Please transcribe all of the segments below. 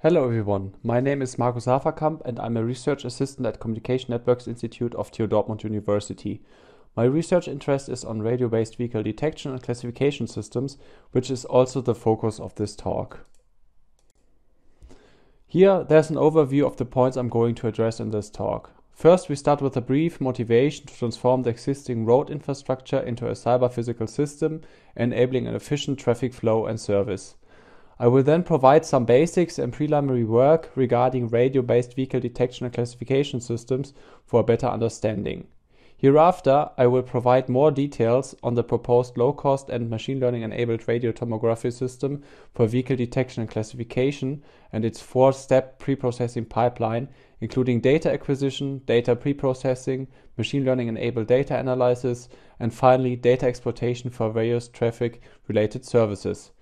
Hello everyone, my name is Markus Haferkamp and I'm a research assistant at Communication Networks Institute of TU Dortmund University. My research interest is on radio-based vehicle detection and classification systems, which is also the focus of this talk. Here, there's an overview of the points I'm going to address in this talk. First, we start with a brief motivation to transform the existing road infrastructure into a cyber-physical system, enabling an efficient traffic flow and service. I will then provide some basics and preliminary work regarding radio-based vehicle detection and classification systems for a better understanding. Hereafter, I will provide more details on the proposed low-cost and machine learning-enabled radio tomography system for vehicle detection and classification and its four-step preprocessing pipeline, including data acquisition, data preprocessing, machine learning-enabled data analysis, and finally data exploitation for various traffic-related services.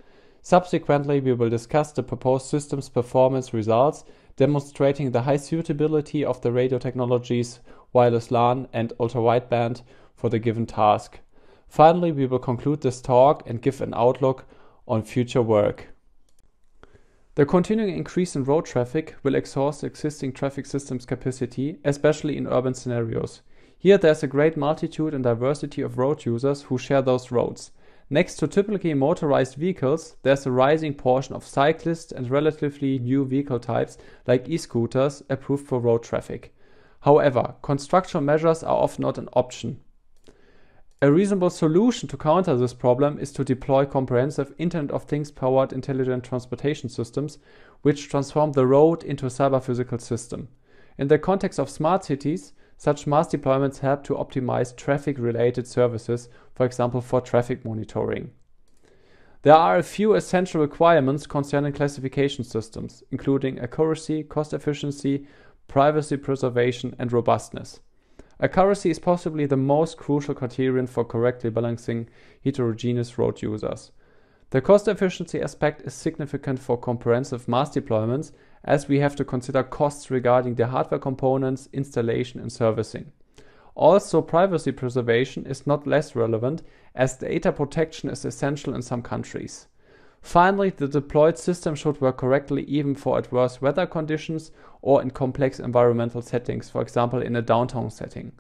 Subsequently, we will discuss the proposed system's performance results, demonstrating the high suitability of the radio technologies wireless LAN and ultra-wideband for the given task. Finally, we will conclude this talk and give an outlook on future work. The continuing increase in road traffic will exhaust existing traffic systems capacity, especially in urban scenarios. Here there's a great multitude and diversity of road users who share those roads. Next to typically motorized vehicles, there's a rising portion of cyclists and relatively new vehicle types like e-scooters approved for road traffic. However, construction measures are often not an option. A reasonable solution to counter this problem is to deploy comprehensive Internet of Things powered intelligent transportation systems, which transform the road into a cyber physical system. In the context of smart cities, such mass deployments help to optimize traffic-related services, for example for traffic monitoring. There are a few essential requirements concerning classification systems, including accuracy, cost efficiency, privacy preservation and robustness. Accuracy is possibly the most crucial criterion for correctly balancing heterogeneous road users. The cost efficiency aspect is significant for comprehensive mass deployments as we have to consider costs regarding the hardware components, installation and servicing. Also, privacy preservation is not less relevant as data protection is essential in some countries. Finally, the deployed system should work correctly even for adverse weather conditions or in complex environmental settings, for example in a downtown setting.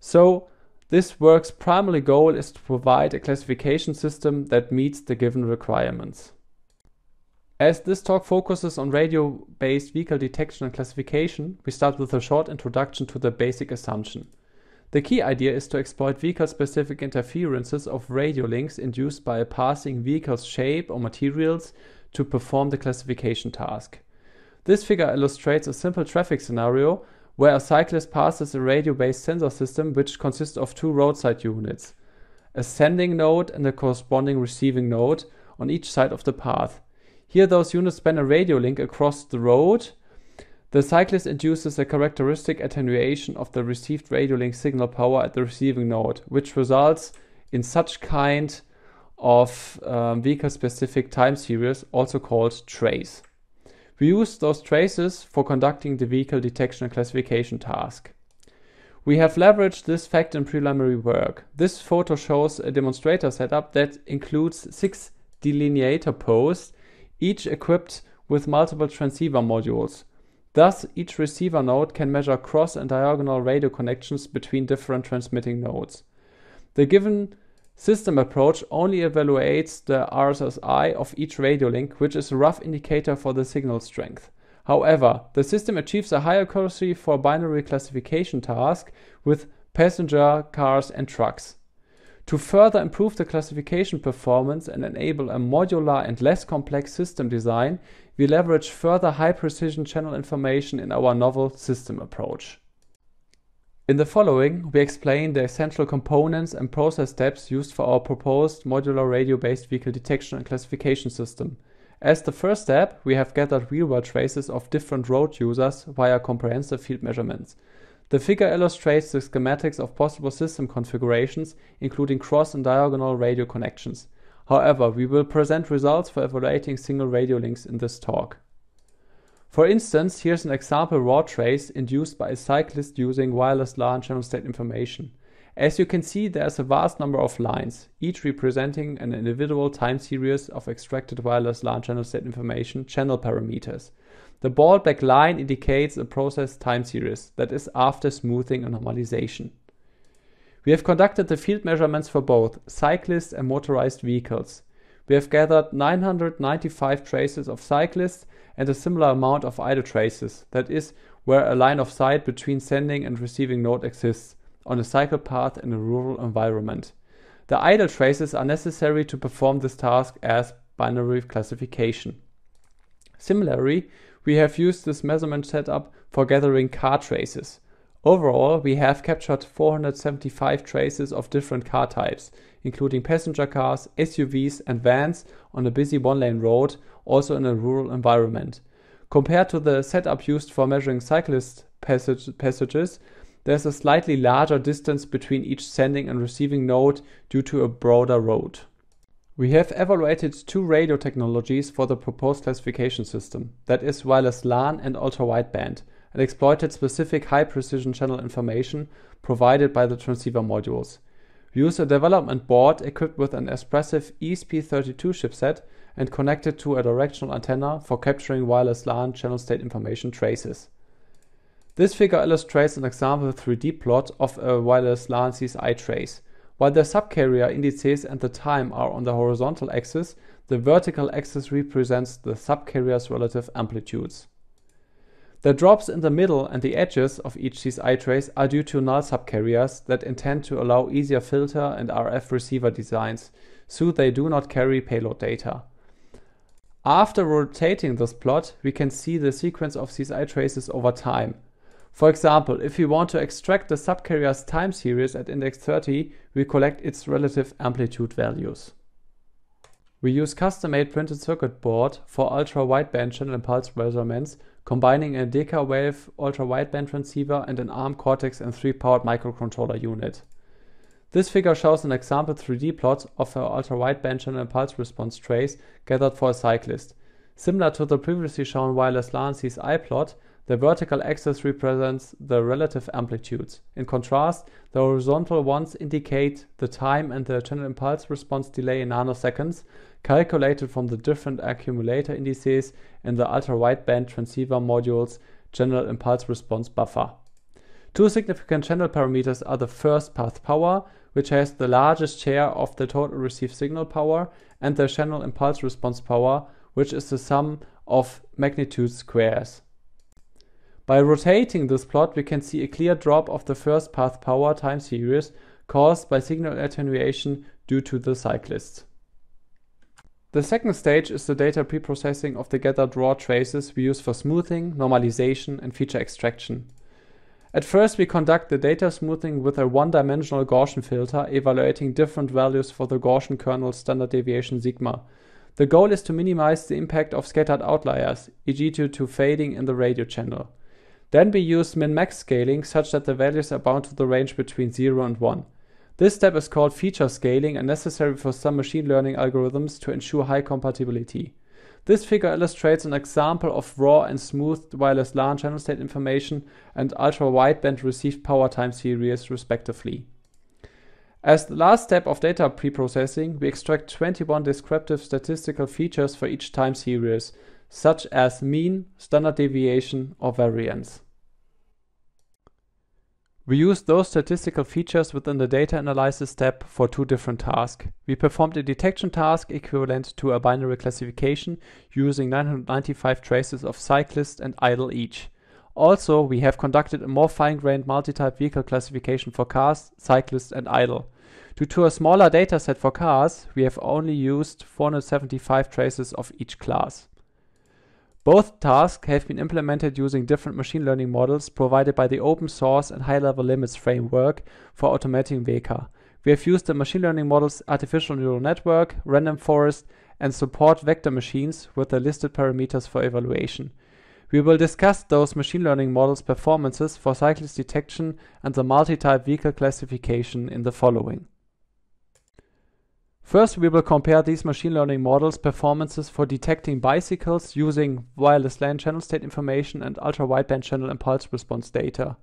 So, this work's primary goal is to provide a classification system that meets the given requirements. As this talk focuses on radio based vehicle detection and classification, we start with a short introduction to the basic assumption. The key idea is to exploit vehicle specific interferences of radio links induced by a passing vehicle's shape or materials to perform the classification task. This figure illustrates a simple traffic scenario where a cyclist passes a radio based sensor system which consists of two roadside units, a sending node and a corresponding receiving node on each side of the path, here, those units span a radio link across the road. The cyclist induces a characteristic attenuation of the received radio link signal power at the receiving node, which results in such kind of um, vehicle specific time series, also called trace. We use those traces for conducting the vehicle detection and classification task. We have leveraged this fact in preliminary work. This photo shows a demonstrator setup that includes six delineator posts each equipped with multiple transceiver modules. Thus, each receiver node can measure cross and diagonal radio connections between different transmitting nodes. The given system approach only evaluates the RSSI of each radio link, which is a rough indicator for the signal strength. However, the system achieves a high accuracy for binary classification tasks with passenger cars and trucks. To further improve the classification performance and enable a modular and less complex system design, we leverage further high-precision channel information in our novel system approach. In the following, we explain the essential components and process steps used for our proposed modular radio-based vehicle detection and classification system. As the first step, we have gathered real-world traces of different road users via comprehensive field measurements. The figure illustrates the schematics of possible system configurations, including cross and diagonal radio connections. However, we will present results for evaluating single radio links in this talk. For instance, here's an example raw trace induced by a cyclist using wireless LAN channel state information. As you can see, there's a vast number of lines, each representing an individual time series of extracted wireless LAN channel state information channel parameters. The ball back line indicates a process time series that is after smoothing and normalization. We have conducted the field measurements for both cyclists and motorized vehicles. We have gathered 995 traces of cyclists and a similar amount of idle traces, that is, where a line of sight between sending and receiving node exists, on a cycle path in a rural environment. The idle traces are necessary to perform this task as binary classification. Similarly, we have used this measurement setup for gathering car traces. Overall, we have captured 475 traces of different car types, including passenger cars, SUVs and vans on a busy one-lane road, also in a rural environment. Compared to the setup used for measuring cyclist passage passages, there's a slightly larger distance between each sending and receiving node due to a broader road. We have evaluated two radio technologies for the proposed classification system, that is wireless LAN and ultra-wideband, and exploited specific high-precision channel information provided by the transceiver modules. We used a development board equipped with an expressive ESP32 chipset and connected to a directional antenna for capturing wireless LAN channel state information traces. This figure illustrates an example 3D plot of a wireless LAN CSI trace. While the subcarrier indices and the time are on the horizontal axis, the vertical axis represents the subcarrier's relative amplitudes. The drops in the middle and the edges of each CSI trace are due to null subcarriers that intend to allow easier filter and RF receiver designs, so they do not carry payload data. After rotating this plot, we can see the sequence of CSI traces over time, for example, if we want to extract the subcarrier's time series at index 30, we collect its relative amplitude values. We use custom-made printed circuit board for ultra-wideband channel impulse measurements, combining a Deka Wave ultra-wideband transceiver and an ARM Cortex-M3 powered microcontroller unit. This figure shows an example 3D plot of an ultra-wideband channel impulse response trace gathered for a cyclist. Similar to the previously shown wireless LAN CSI plot, the vertical axis represents the relative amplitudes. In contrast, the horizontal ones indicate the time and the channel impulse response delay in nanoseconds, calculated from the different accumulator indices in the ultra-wideband transceiver module's general impulse response buffer. Two significant channel parameters are the first path power, which has the largest share of the total received signal power, and the channel impulse response power, which is the sum of magnitude squares. By rotating this plot, we can see a clear drop of the first path power time series caused by signal attenuation due to the cyclists. The second stage is the data preprocessing of the gathered raw traces we use for smoothing, normalization and feature extraction. At first we conduct the data smoothing with a one-dimensional Gaussian filter evaluating different values for the Gaussian kernel standard deviation sigma. The goal is to minimize the impact of scattered outliers, e.g. due to fading in the radio channel. Then we use min-max scaling such that the values are bound to the range between 0 and 1. This step is called feature scaling and necessary for some machine learning algorithms to ensure high compatibility. This figure illustrates an example of raw and smoothed wireless LAN channel state information and ultra-wideband received power time series respectively. As the last step of data preprocessing, we extract 21 descriptive statistical features for each time series, such as mean, standard deviation, or variance. We used those statistical features within the data analysis step for two different tasks. We performed a detection task equivalent to a binary classification using 995 traces of cyclist and idle each. Also, we have conducted a more fine-grained multi-type vehicle classification for cars, cyclists and idle. Due to a smaller dataset for cars, we have only used 475 traces of each class. Both tasks have been implemented using different machine learning models provided by the open source and high-level limits framework for automating vehicle. We have used the machine learning models artificial neural network, random forest, and support vector machines with the listed parameters for evaluation. We will discuss those machine learning models' performances for cyclist detection and the multi-type vehicle classification in the following. First, we will compare these machine learning models' performances for detecting bicycles using wireless LAN channel state information and ultra-wideband channel impulse response data.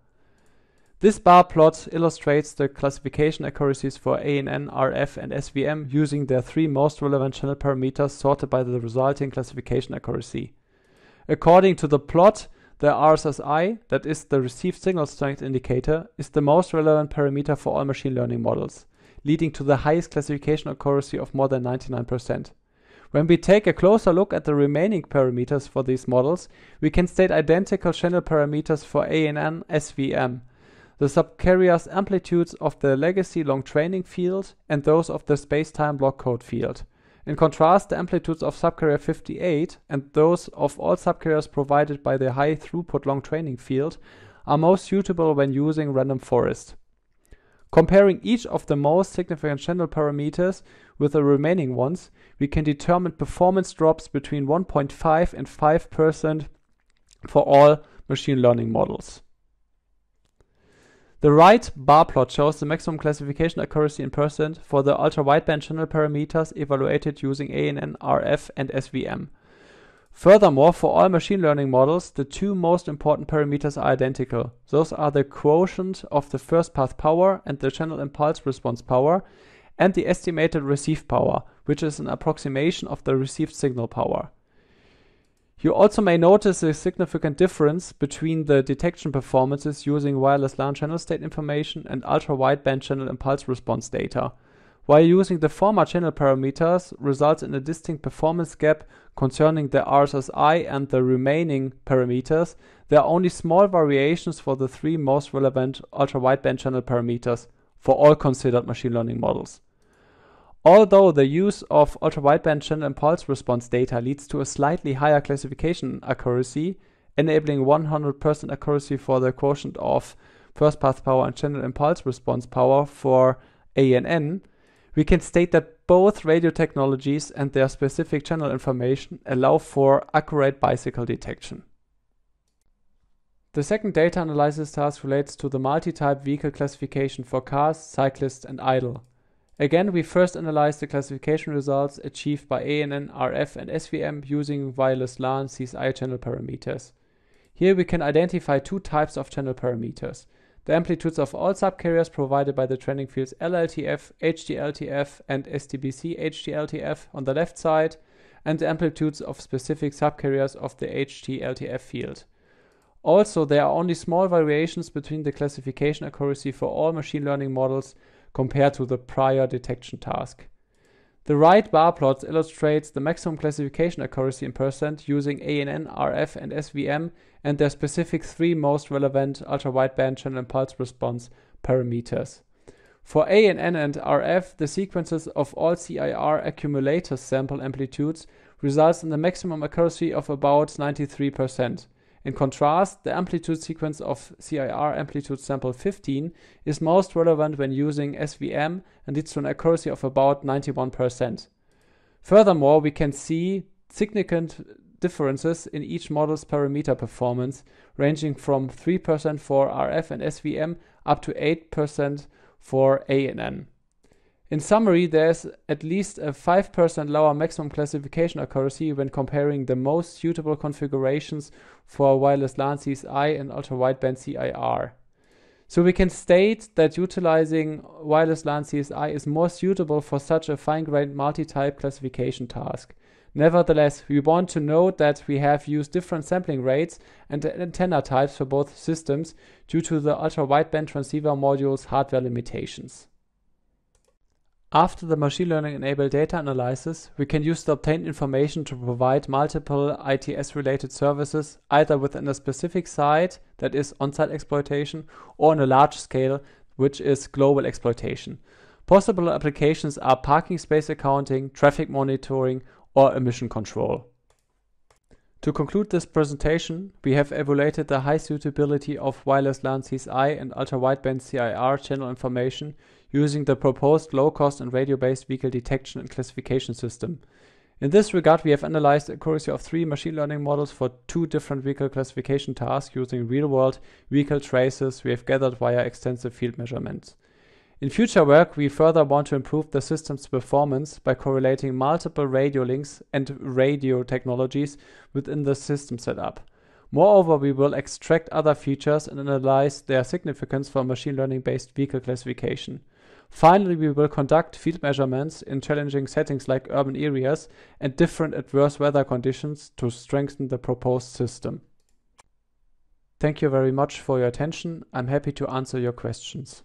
This bar plot illustrates the classification accuracies for ANN, RF, and SVM using their three most relevant channel parameters sorted by the resulting classification accuracy. According to the plot, the RSSI, that is the received signal strength indicator, is the most relevant parameter for all machine learning models leading to the highest classification accuracy of more than 99%. When we take a closer look at the remaining parameters for these models, we can state identical channel parameters for ANN SVM, the subcarrier's amplitudes of the legacy long training field and those of the space-time block code field. In contrast, the amplitudes of subcarrier 58 and those of all subcarriers provided by the high throughput long training field are most suitable when using random forest. Comparing each of the most significant channel parameters with the remaining ones, we can determine performance drops between 1.5 and 5% for all machine learning models. The right bar plot shows the maximum classification accuracy in percent for the ultra-wideband channel parameters evaluated using ANN, RF, and SVM. Furthermore, for all machine learning models, the two most important parameters are identical. Those are the quotient of the first path power and the channel impulse response power, and the estimated receive power, which is an approximation of the received signal power. You also may notice a significant difference between the detection performances using wireless LAN channel state information and ultra-wideband channel impulse response data. While using the former channel parameters results in a distinct performance gap concerning the RSSI and the remaining parameters, there are only small variations for the three most relevant ultra-wideband channel parameters for all considered machine learning models. Although the use of ultra-wideband channel impulse response data leads to a slightly higher classification accuracy, enabling 100% accuracy for the quotient of first path power and channel impulse response power for ANN, we can state that both radio technologies and their specific channel information allow for accurate bicycle detection. The second data analysis task relates to the multi-type vehicle classification for cars, cyclists and idle. Again, we first analyze the classification results achieved by ANN, RF and SVM using wireless LAN CSI channel parameters. Here we can identify two types of channel parameters – the amplitudes of all subcarriers provided by the trending fields LLTF, HDLTF, and STBC HDLTF on the left side, and the amplitudes of specific subcarriers of the HDLTF field. Also, there are only small variations between the classification accuracy for all machine learning models compared to the prior detection task. The right bar plots illustrates the maximum classification accuracy in percent using ANN, RF, and SVM and their specific three most relevant ultra-wideband channel impulse response parameters. For ANN and RF, the sequences of all CIR accumulator sample amplitudes results in the maximum accuracy of about 93%. In contrast, the amplitude sequence of CIR amplitude sample 15 is most relevant when using SVM and leads to an accuracy of about 91%. Furthermore, we can see significant differences in each model's parameter performance, ranging from 3% for RF and SVM up to 8% for ANN. In summary, there is at least a 5% lower maximum classification accuracy when comparing the most suitable configurations for wireless LAN CSI and ultra wideband CIR. So we can state that utilizing wireless LAN CSI is more suitable for such a fine-grained multi-type classification task. Nevertheless, we want to note that we have used different sampling rates and antenna types for both systems due to the ultra wideband transceiver module's hardware limitations. After the machine learning-enabled data analysis, we can use the obtained information to provide multiple ITS-related services, either within a specific site, that is on-site exploitation, or on a large scale, which is global exploitation. Possible applications are parking space accounting, traffic monitoring, or emission control. To conclude this presentation, we have evaluated the high suitability of wireless LAN CSI and ultra-wideband CIR channel information using the proposed low-cost and radio-based vehicle detection and classification system. In this regard, we have analyzed the accuracy of three machine learning models for two different vehicle classification tasks using real-world vehicle traces we have gathered via extensive field measurements. In future work, we further want to improve the system's performance by correlating multiple radio links and radio technologies within the system setup. Moreover, we will extract other features and analyze their significance for machine learning based vehicle classification. Finally, we will conduct field measurements in challenging settings like urban areas and different adverse weather conditions to strengthen the proposed system. Thank you very much for your attention. I'm happy to answer your questions.